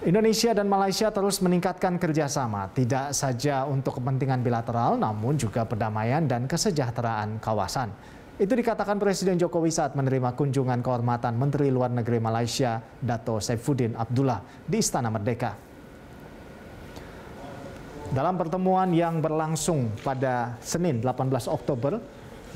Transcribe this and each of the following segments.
Indonesia dan Malaysia terus meningkatkan kerjasama, tidak saja untuk kepentingan bilateral, namun juga perdamaian dan kesejahteraan kawasan. Itu dikatakan Presiden Jokowi saat menerima kunjungan kehormatan Menteri Luar Negeri Malaysia, Dato Saifuddin Abdullah, di Istana Merdeka. Dalam pertemuan yang berlangsung pada Senin 18 Oktober,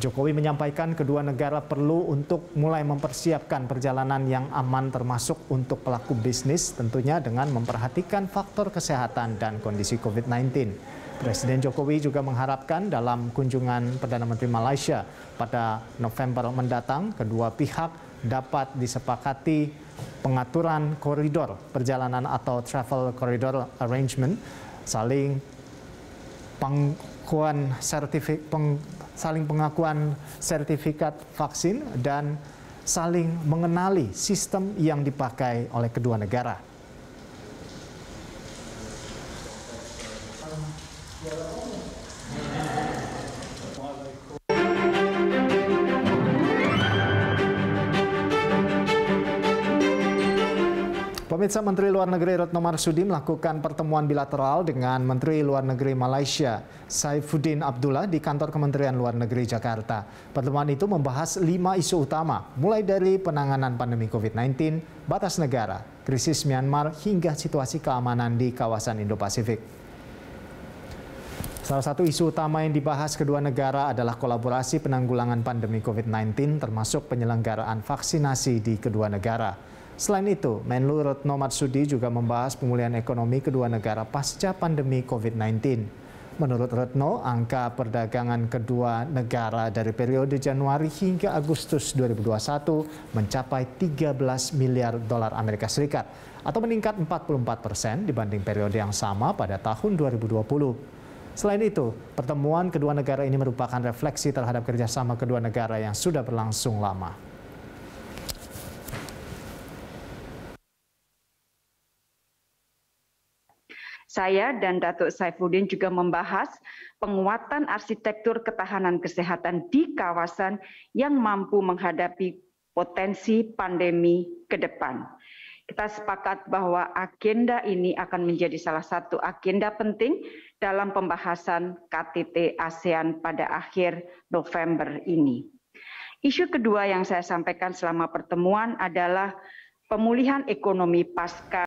Jokowi menyampaikan kedua negara perlu untuk mulai mempersiapkan perjalanan yang aman termasuk untuk pelaku bisnis tentunya dengan memperhatikan faktor kesehatan dan kondisi COVID-19. Presiden Jokowi juga mengharapkan dalam kunjungan Perdana Menteri Malaysia pada November mendatang kedua pihak dapat disepakati pengaturan koridor perjalanan atau travel corridor arrangement saling pengkuan sertifik peng, saling pengakuan sertifikat vaksin dan saling mengenali sistem yang dipakai oleh kedua negara. Pemirsa Menteri Luar Negeri Retno Marsudi melakukan pertemuan bilateral dengan Menteri Luar Negeri Malaysia Saifuddin Abdullah di kantor Kementerian Luar Negeri Jakarta. Pertemuan itu membahas lima isu utama, mulai dari penanganan pandemi COVID-19, batas negara, krisis Myanmar, hingga situasi keamanan di kawasan Indo-Pasifik. Salah satu isu utama yang dibahas kedua negara adalah kolaborasi penanggulangan pandemi COVID-19 termasuk penyelenggaraan vaksinasi di kedua negara. Selain itu, Menlu Retno Matsudi juga membahas pemulihan ekonomi kedua negara pasca pandemi COVID-19. Menurut Retno, angka perdagangan kedua negara dari periode Januari hingga Agustus 2021 mencapai 13 miliar dolar Amerika Serikat atau meningkat 44 persen dibanding periode yang sama pada tahun 2020. Selain itu, pertemuan kedua negara ini merupakan refleksi terhadap kerjasama kedua negara yang sudah berlangsung lama. saya dan Datuk Saifuddin juga membahas penguatan arsitektur ketahanan kesehatan di kawasan yang mampu menghadapi potensi pandemi ke depan. Kita sepakat bahwa agenda ini akan menjadi salah satu agenda penting dalam pembahasan KTT ASEAN pada akhir November ini. Isu kedua yang saya sampaikan selama pertemuan adalah pemulihan ekonomi pasca